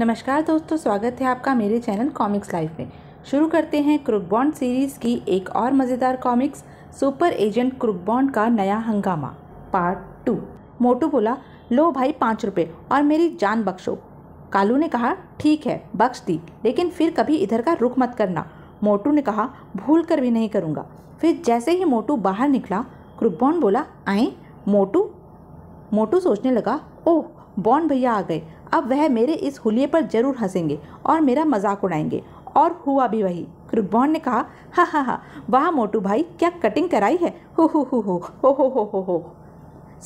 नमस्कार दोस्तों स्वागत है आपका मेरे चैनल कॉमिक्स लाइफ में शुरू करते हैं क्रुकबॉन्ड सीरीज़ की एक और मज़ेदार कॉमिक्स सुपर एजेंट क्रुकबॉन्ड का नया हंगामा पार्ट टू मोटू बोला लो भाई पाँच रुपये और मेरी जान बख्शो कालू ने कहा ठीक है बख्श दी लेकिन फिर कभी इधर का रुख मत करना मोटू ने कहा भूल कर भी नहीं करूँगा फिर जैसे ही मोटू बाहर निकला बॉन्ड बोला आए मोटू मोटू सोचने लगा ओह बॉन्ड भैया आ गए अब वह मेरे इस हुलिये पर जरूर हंसेंगे और मेरा मजाक उड़ाएंगे और हुआ भी वही क्रिकबॉन ने कहा हा हा हा वाह मोटू भाई क्या कटिंग कराई है हो हो हो हो हो हो हो हो हो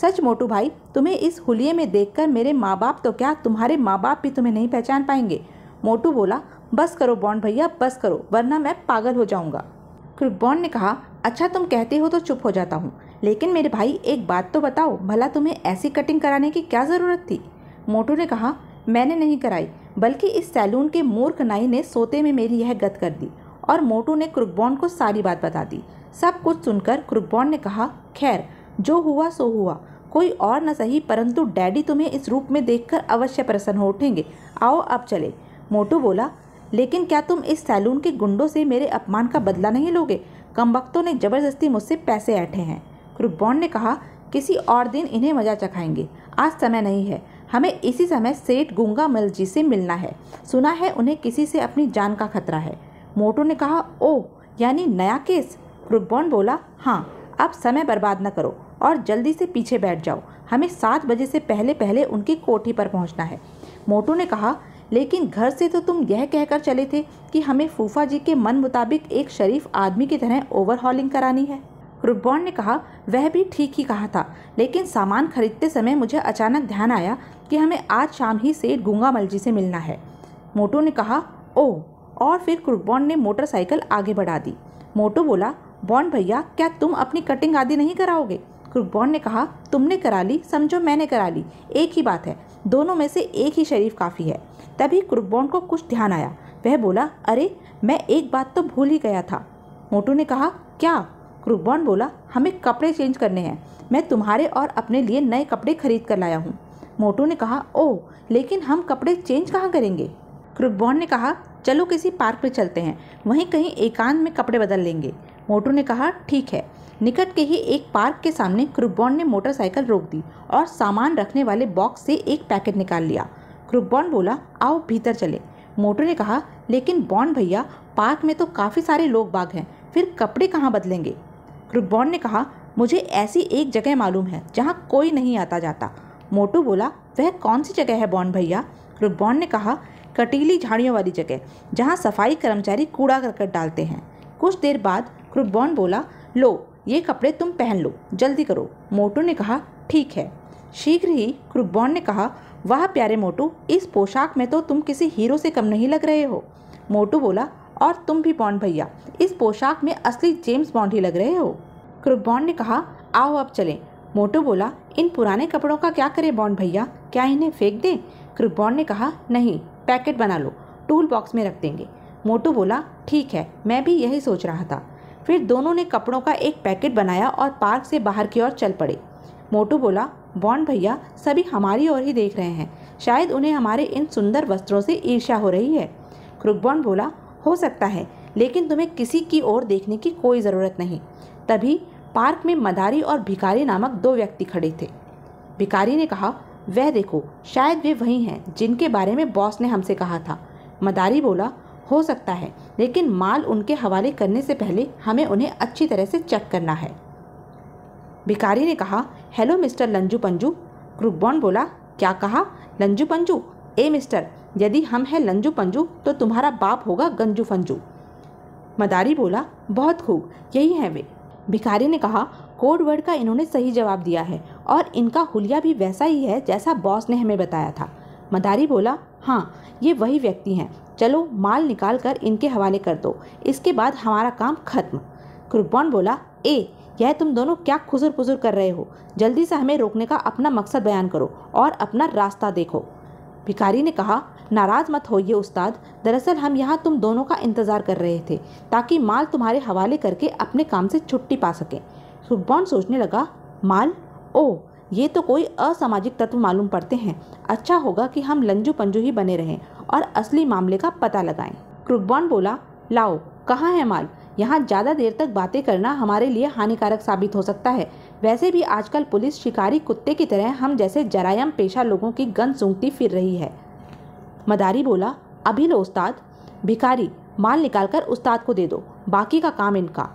सच मोटू भाई तुम्हें इस हुलिये में देखकर मेरे माँ बाप तो क्या तुम्हारे माँ बाप भी तुम्हें नहीं पहचान पाएंगे मोटू बोला बस करो बॉन्ड भैया बस करो वरना मैं पागल हो जाऊँगा क्रिकबॉन ने कहा अच्छा तुम कहते हो तो चुप हो जाता हूँ लेकिन मेरे भाई एक बात तो बताओ भला तुम्हें ऐसी कटिंग कराने की क्या ज़रूरत थी मोटू ने कहा मैंने नहीं कराई बल्कि इस सैलून के मूर्ख नाई ने सोते में मेरी यह गत कर दी और मोटू ने क्रुकबॉन को सारी बात बता दी सब कुछ सुनकर क्रुकबॉन ने कहा खैर जो हुआ सो हुआ कोई और न सही परंतु डैडी तुम्हें इस रूप में देखकर अवश्य प्रसन्न हो उठेंगे आओ अब चले मोटू बोला लेकिन क्या तुम इस सैलून के गुंडों से मेरे अपमान का बदला नहीं लोगे कमबख्तों ने ज़बरदस्ती मुझसे पैसे ऐठे हैं क्रुकबॉन ने कहा किसी और दिन इन्हें मजा चखाएंगे आज समय नहीं है हमें इसी समय सेठ मल जी से मिलना है सुना है उन्हें किसी से अपनी जान का खतरा है मोटू ने कहा ओ यानी नया केस रुकबॉन बोला हाँ अब समय बर्बाद न करो और जल्दी से पीछे बैठ जाओ हमें सात बजे से पहले पहले उनकी कोठी पर पहुंचना है मोटू ने कहा लेकिन घर से तो तुम यह कहकर चले थे कि हमें फूफा जी के मन मुताबिक एक शरीफ आदमी की तरह ओवरहॉलिंग करानी है रुबॉन ने कहा वह भी ठीक ही कहा था लेकिन सामान खरीदते समय मुझे अचानक ध्यान आया कि हमें आज शाम ही सेठ गुंगा मलजी से मिलना है मोटो ने कहा ओ और फिर कुरबॉन ने मोटरसाइकिल आगे बढ़ा दी मोटो बोला बॉन भैया क्या तुम अपनी कटिंग आदि नहीं कराओगे क्रुकबॉन ने कहा तुमने करा ली समझो मैंने करा ली एक ही बात है दोनों में से एक ही शरीफ काफ़ी है तभी कुरबॉन को कुछ ध्यान आया वह बोला अरे मैं एक बात तो भूल ही गया था मोटू ने कहा क्या रूपबॉन बोला हमें कपड़े चेंज करने हैं मैं तुम्हारे और अपने लिए नए कपड़े खरीद कर लाया हूँ मोटू ने कहा ओह लेकिन हम कपड़े चेंज कहाँ करेंगे क्रुकबॉन ने कहा चलो किसी पार्क पर चलते हैं वहीं कहीं एकांत में कपड़े बदल लेंगे मोटू ने कहा ठीक है निकट के ही एक पार्क के सामने क्रुकबॉन ने मोटरसाइकिल रोक दी और सामान रखने वाले बॉक्स से एक पैकेट निकाल लिया क्रुकबॉन बोला आओ भीतर चले मोटू ने कहा लेकिन बॉन भैया पार्क में तो काफ़ी सारे लोग बाग हैं फिर कपड़े कहाँ बदलेंगे क्रुकबॉन ने कहा मुझे ऐसी एक जगह मालूम है जहाँ कोई नहीं आता जाता मोटू बोला वह कौन सी जगह है बॉन भैया रुकबॉन ने कहा कटीली झाड़ियों वाली जगह जहाँ सफाई कर्मचारी कूड़ा करकट डालते हैं कुछ देर बाद क्रुकबॉन बोला लो ये कपड़े तुम पहन लो जल्दी करो मोटू ने कहा ठीक है शीघ्र ही क्रुकबॉन ने कहा वह प्यारे मोटू इस पोशाक में तो तुम किसी हीरो से कम नहीं लग रहे हो मोटू बोला और तुम भी बॉन्ड भैया इस पोशाक में असली जेम्स बॉन्ड ही लग रहे हो क्रुक बॉन्ड ने कहा आओ अब चलें मोटू बोला इन पुराने कपड़ों का क्या करें बॉन्ड भैया क्या इन्हें फेंक दें क्रुक बॉन्ड ने कहा नहीं पैकेट बना लो टूल बॉक्स में रख देंगे मोटू बोला ठीक है मैं भी यही सोच रहा था फिर दोनों ने कपड़ों का एक पैकेट बनाया और पार्क से बाहर की ओर चल पड़े मोटू बोला बॉन्ड भैया सभी हमारी ओर ही देख रहे हैं शायद उन्हें हमारे इन सुंदर वस्त्रों से ईर्ष्या हो रही है क्रुकबॉन्ड बोला हो सकता है लेकिन तुम्हें किसी की ओर देखने की कोई ज़रूरत नहीं तभी पार्क में मदारी और भिकारी नामक दो व्यक्ति खड़े थे भिकारी ने कहा वह देखो शायद वे वही हैं जिनके बारे में बॉस ने हमसे कहा था मदारी बोला हो सकता है लेकिन माल उनके हवाले करने से पहले हमें उन्हें अच्छी तरह से चेक करना है भिकारी ने कहा hello mister Lanju Panju Crookbond बोला क्या कहा लंजू पंजू ए मिस्टर यदि हम हैं लंजू पंजू तो तुम्हारा बाप होगा गंजू फंजू मदारी बोला बहुत खूब यही है वे भिखारी ने कहा कोड वर्ड का इन्होंने सही जवाब दिया है और इनका हुलिया भी वैसा ही है जैसा बॉस ने हमें बताया था मदारी बोला हाँ ये वही व्यक्ति हैं चलो माल निकाल कर इनके हवाले कर दो इसके बाद हमारा काम खत्म कृपबॉन बोला ए यह तुम दोनों क्या खुजुर पुजुर कर रहे हो जल्दी से हमें रोकने का अपना मकसद बयान करो और अपना रास्ता देखो भिखारी ने कहा नाराज़ मत होइए उस्ताद दरअसल हम यहाँ तुम दोनों का इंतज़ार कर रहे थे ताकि माल तुम्हारे हवाले करके अपने काम से छुट्टी पा सकें सुखबौन सोचने लगा माल ओ ये तो कोई असामाजिक तत्व मालूम पड़ते हैं अच्छा होगा कि हम लंजू पंजू ही बने रहें और असली मामले का पता लगाएं क्रुकबॉन बोला लाओ कहाँ है माल यहाँ ज़्यादा देर तक बातें करना हमारे लिए हानिकारक साबित हो सकता है वैसे भी आजकल पुलिस शिकारी कुत्ते की तरह हम जैसे जरायम पेशा लोगों की गन सूंघती फिर रही है मदारी बोला अभी लो उस्ताद भिखारी माल निकालकर उस्ताद को दे दो बाकी का काम इनका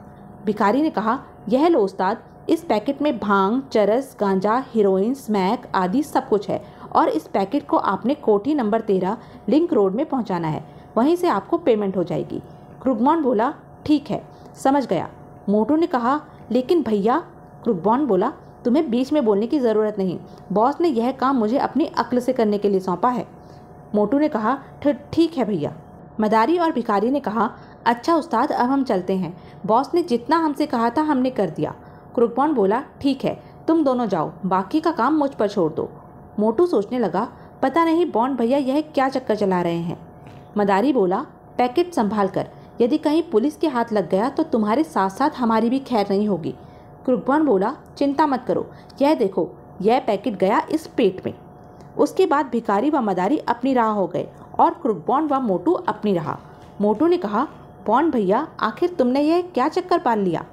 भिखारी ने कहा यह लो उस्ताद इस पैकेट में भांग चरस गांजा हीरोइन स्मैक आदि सब कुछ है और इस पैकेट को आपने कोठी नंबर तेरह लिंक रोड में पहुंचाना है वहीं से आपको पेमेंट हो जाएगी क्रुगमॉन बोला ठीक है समझ गया मोटू ने कहा लेकिन भैया क्रुकबॉन बोला तुम्हें बीच में बोलने की ज़रूरत नहीं बॉस ने यह काम मुझे अपनी अक्ल से करने के लिए सौंपा है मोटू ने कहा ठीक है भैया मदारी और भिखारी ने कहा अच्छा उस्ताद अब हम चलते हैं बॉस ने जितना हमसे कहा था हमने कर दिया क्रुकबॉन बोला ठीक है तुम दोनों जाओ बाकी का काम मुझ पर छोड़ दो मोटू सोचने लगा पता नहीं बॉन्ड भैया यह क्या चक्कर चला रहे हैं मदारी बोला पैकेट संभाल कर यदि कहीं पुलिस के हाथ लग गया तो तुम्हारे साथ साथ हमारी भी खैर नहीं होगी कृपवान बोला चिंता मत करो यह देखो यह पैकेट गया इस पेट में उसके बाद भिकारी व मदारी अपनी राह हो गए और क्रुकबॉन व मोटू अपनी राह मोटू ने कहा बॉन भैया आखिर तुमने यह क्या चक्कर पाल लिया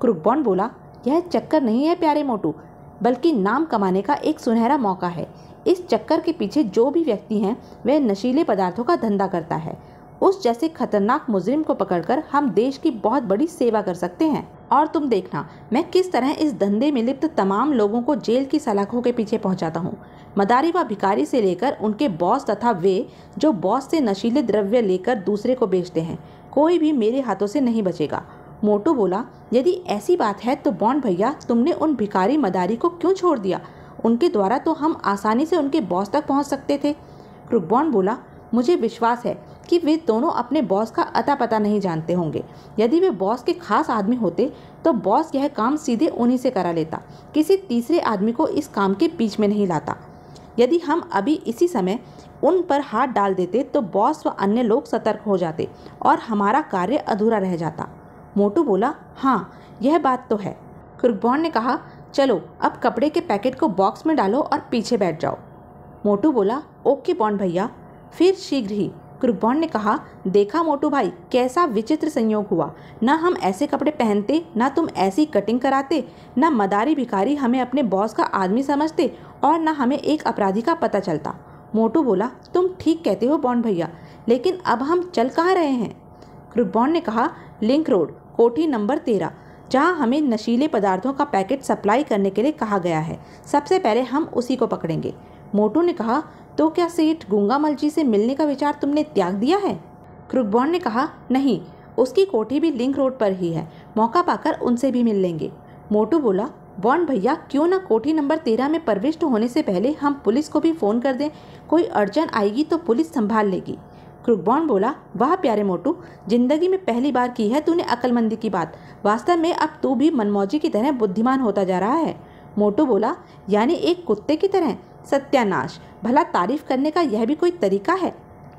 क्रुकबॉन बोला यह चक्कर नहीं है प्यारे मोटू बल्कि नाम कमाने का एक सुनहरा मौका है इस चक्कर के पीछे जो भी व्यक्ति हैं वह नशीले पदार्थों का धंधा करता है उस जैसे खतरनाक मुजरिम को पकड़कर हम देश की बहुत बड़ी सेवा कर सकते हैं और तुम देखना मैं किस तरह इस धंधे में लिप्त तमाम लोगों को जेल की सलाखों के पीछे पहुंचाता हूँ मदारी व भिकारी से लेकर उनके बॉस तथा वे जो बॉस से नशीले द्रव्य लेकर दूसरे को बेचते हैं कोई भी मेरे हाथों से नहीं बचेगा मोटू बोला यदि ऐसी बात है तो बॉन्ड भैया तुमने उन भिकारी मदारी को क्यों छोड़ दिया उनके द्वारा तो हम आसानी से उनके बॉस तक पहुँच सकते थे क्रुकबॉन्ड बोला मुझे विश्वास है कि वे दोनों अपने बॉस का अता पता नहीं जानते होंगे यदि वे बॉस के खास आदमी होते तो बॉस यह काम सीधे उन्हीं से करा लेता किसी तीसरे आदमी को इस काम के बीच में नहीं लाता यदि हम अभी इसी समय उन पर हाथ डाल देते तो बॉस व अन्य लोग सतर्क हो जाते और हमारा कार्य अधूरा रह जाता मोटू बोला हाँ यह बात तो है कुर्बॉन ने कहा चलो अब कपड़े के पैकेट को बॉक्स में डालो और पीछे बैठ जाओ मोटू बोला ओके बॉन्ड भैया फिर शीघ्र ही कृपौन ने कहा देखा मोटू भाई कैसा विचित्र संयोग हुआ न हम ऐसे कपड़े पहनते न तुम ऐसी कटिंग कराते न मदारी भिखारी हमें अपने बॉस का आदमी समझते और न हमें एक अपराधी का पता चलता मोटू बोला तुम ठीक कहते हो बॉन्ड भैया लेकिन अब हम चल कहाँ रहे हैं कृपौन ने कहा लिंक रोड कोठी नंबर तेरह जहाँ हमें नशीले पदार्थों का पैकेट सप्लाई करने के लिए कहा गया है सबसे पहले हम उसी को पकड़ेंगे मोटू ने कहा तो क्या सेठ गंगामल जी से मिलने का विचार तुमने त्याग दिया है क्रुकबॉन ने कहा नहीं उसकी कोठी भी लिंक रोड पर ही है मौका पाकर उनसे भी मिल लेंगे मोटू बोला बॉन्ड भैया क्यों ना कोठी नंबर तेरह में प्रविष्ट होने से पहले हम पुलिस को भी फ़ोन कर दें कोई अड़चन आएगी तो पुलिस संभाल लेगी क्रुकबॉन बोला वाह प्यारे मोटू जिंदगी में पहली बार की है तूने अकलमंदी की बात वास्तव में अब तू भी मनमौजी की तरह बुद्धिमान होता जा रहा है मोटू बोला यानी एक कुत्ते की तरह सत्यानाश भला तारीफ करने का यह भी कोई तरीका है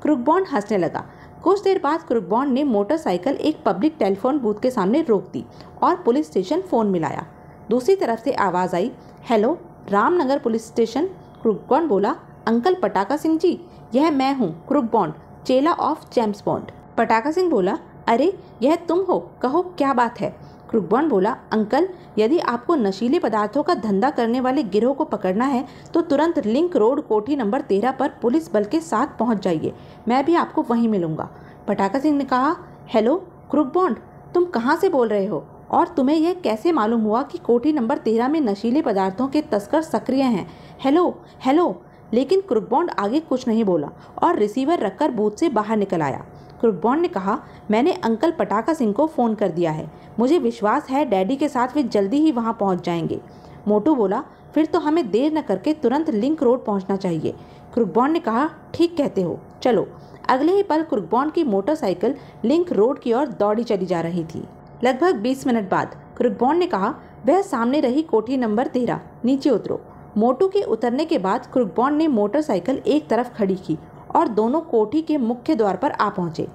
क्रुकबॉन्ड हंसने लगा कुछ देर बाद क्रुकबॉन्ड ने मोटरसाइकिल एक पब्लिक टेलीफोन बूथ के सामने रोक दी और पुलिस स्टेशन फ़ोन मिलाया दूसरी तरफ से आवाज़ आई hello Ramnagar police station Crookbond बोला अंकल पटाखा सिंह जी यह मैं हूँ क्रुकबॉन्ड चेला ऑफ जेम्स बॉन्ड पटाखा सिंह बोला अरे यह तुम हो कहो क्या बात है क्रुकबॉन बोला अंकल यदि आपको नशीले पदार्थों का धंधा करने वाले गिरोह को पकड़ना है तो तुरंत लिंक रोड कोठी नंबर तेरह पर पुलिस बल के साथ पहुंच जाइए मैं भी आपको वहीं मिलूंगा पटाखा सिंह ने कहा हेलो क्रुकबॉन्ड तुम कहाँ से बोल रहे हो और तुम्हें यह कैसे मालूम हुआ कि कोठी नंबर तेरह में नशीले पदार्थों के तस्कर सक्रिय हैं हेलो हेलो लेकिन क्रुकबॉन्ड आगे कुछ नहीं बोला और रिसीवर रखकर बूथ से बाहर निकल आया कुर्बॉन ने कहा मैंने अंकल पटाखा सिंह को फ़ोन कर दिया है मुझे विश्वास है डैडी के साथ वे जल्दी ही वहाँ पहुँच जाएंगे मोटू बोला फिर तो हमें देर न करके तुरंत लिंक रोड पहुँचना चाहिए क्रुकबॉन ने कहा ठीक कहते हो चलो अगले ही पल क्रुकबॉन की मोटरसाइकिल लिंक रोड की ओर दौड़ी चली जा रही थी लगभग 20 मिनट बाद क्रुकबॉन ने कहा वह सामने रही कोठी नंबर तेरह नीचे उतरो मोटू के उतरने के बाद क्रुकबॉन ने मोटरसाइकिल एक तरफ खड़ी की और दोनों कोठी के मुख्य द्वार पर आ पहुंचे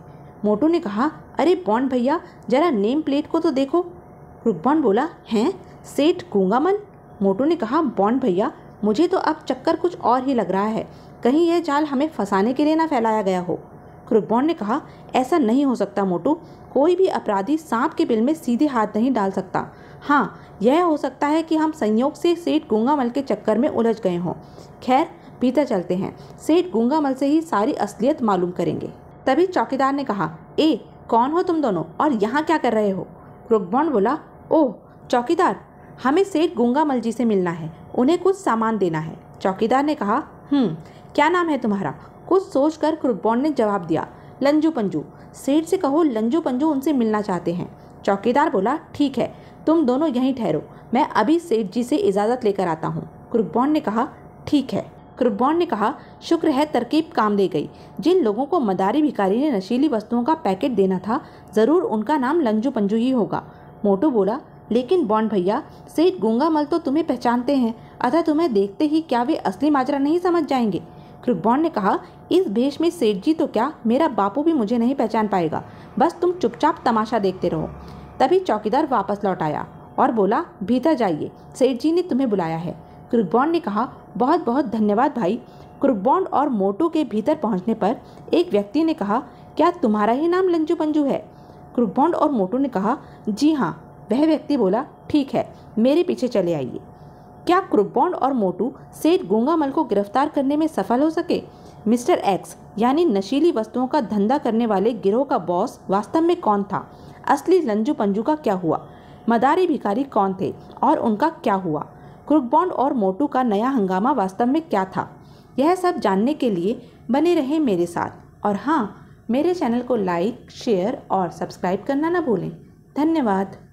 मोटू ने कहा अरे बॉन्ड भैया जरा नेम प्लेट को तो देखो रुकबॉन्ड बोला हैं सेठ गूंगामन मोटू ने कहा बॉन्ड भैया मुझे तो अब चक्कर कुछ और ही लग रहा है कहीं यह जाल हमें फंसाने के लिए ना फैलाया गया हो क्रुकबॉन्ड ने कहा ऐसा नहीं हो सकता मोटू कोई भी अपराधी सांप के बिल में सीधे हाथ नहीं डाल सकता हाँ यह हो सकता है कि हम संयोग से सेठ गूंगामल के चक्कर में उलझ गए हों खैर भीतर चलते हैं सेठ मल से ही सारी असलियत मालूम करेंगे तभी चौकीदार ने कहा ए कौन हो तुम दोनों और यहाँ क्या कर रहे हो रुकबॉन्ड बोला ओह चौकीदार हमें सेठ मल जी से मिलना है उन्हें कुछ सामान देना है चौकीदार ने कहा हम्म क्या नाम है तुम्हारा कुछ सोच कर क्रुकबॉन्ड ने जवाब दिया लंजू पंजू सेठ से कहो लंजू पंजू उनसे मिलना चाहते हैं चौकीदार बोला ठीक है तुम दोनों यहीं ठहरो मैं अभी सेठ जी से इजाज़त लेकर आता हूँ क्रुकबॉन्ड ने कहा ठीक है क्रिब्बॉन ने कहा शुक्र है तरकीब काम दे गई जिन लोगों को मदारी भिखारी ने नशीली वस्तुओं का पैकेट देना था ज़रूर उनका नाम लंजू पंजू ही होगा मोटो बोला लेकिन बॉन्ड भैया सेठ गूंगामल तो तुम्हें पहचानते हैं अतः तुम्हें देखते ही क्या वे असली माजरा नहीं समझ जाएंगे क्रिकबॉन ने कहा इस भेष में सेठ जी तो क्या मेरा बापू भी मुझे नहीं पहचान पाएगा बस तुम चुपचाप तमाशा देखते रहो तभी चौकीदार वापस लौट आया और बोला भीतर जाइए सेठ जी ने तुम्हें बुलाया है क्रुकबॉन्ड ने कहा बहुत बहुत धन्यवाद भाई क्रुकबॉन्ड और मोटू के भीतर पहुंचने पर एक व्यक्ति ने कहा क्या तुम्हारा ही नाम लंजू पंजू है क्रुकबॉन्ड और मोटू ने कहा जी हाँ वह व्यक्ति बोला ठीक है मेरे पीछे चले आइए क्या क्रुकबॉन्ड और मोटू सेठ गोंगामल को गिरफ्तार करने में सफल हो सके मिस्टर एक्स यानी नशीली वस्तुओं का धंधा करने वाले गिरोह का बॉस वास्तव में कौन था असली लंजू पंजू का क्या हुआ मदारी भिखारी कौन थे और उनका क्या हुआ क्रुकबॉन्ड और मोटू का नया हंगामा वास्तव में क्या था यह सब जानने के लिए बने रहें मेरे साथ और हाँ मेरे चैनल को लाइक शेयर और सब्सक्राइब करना ना भूलें धन्यवाद